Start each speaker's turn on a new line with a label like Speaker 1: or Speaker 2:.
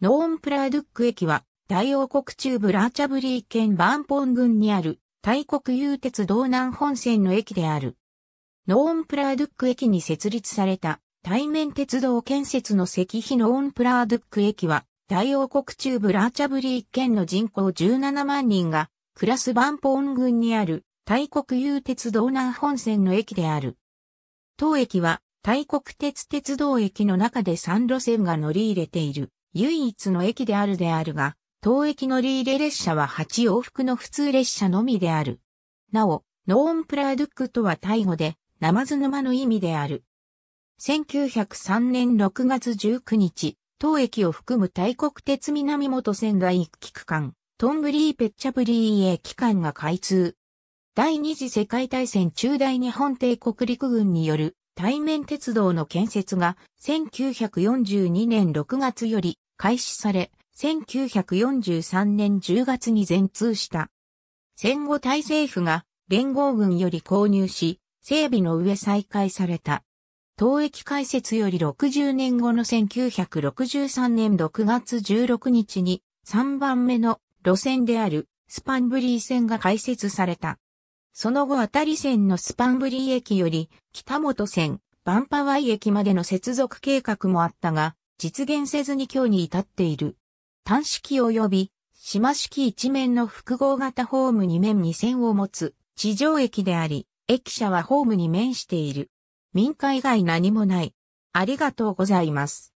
Speaker 1: ノーンプラードゥック駅は、大王国中部ラーチャブリー県バンポン郡に
Speaker 2: ある、大国有鉄道南本線の駅である。ノーンプラードゥック駅に設立された、対面鉄道建設の石碑ノーンプラードゥック駅は、大王国中部ラーチャブリー県の人口17万人が、暮らすバンポン郡にある、大国有鉄道南本線の駅である。当駅は、大国鉄鉄道駅の中で3路線が乗り入れている。唯一の駅であるであるが、当駅乗り入れ列車は8往復の普通列車のみである。なお、ノーンプラドゥックとはタイ語で、ナマズ沼の意味である。1903年6月19日、当駅を含む大国鉄南本仙台一期区間、トンブリーペッチャブリーへ期間が開通。第二次世界大戦中大日本帝国陸軍による対面鉄道の建設が1942年6月より開始され、1943年10月に全通した。戦後タイ政府が連合軍より購入し、整備の上再開された。東駅開設より60年後の1963年6月16日に3番目の路線であるスパンブリー線が開設された。その後当たり線のスパンブリー駅より北本線、バンパワイ駅までの接続計画もあったが、実現せずに今日に至っている。単式及び島式一面の複合型ホーム二面二線を持つ地上駅であり、駅舎はホームに面している。民
Speaker 1: 家以外何もない。ありがとうございます。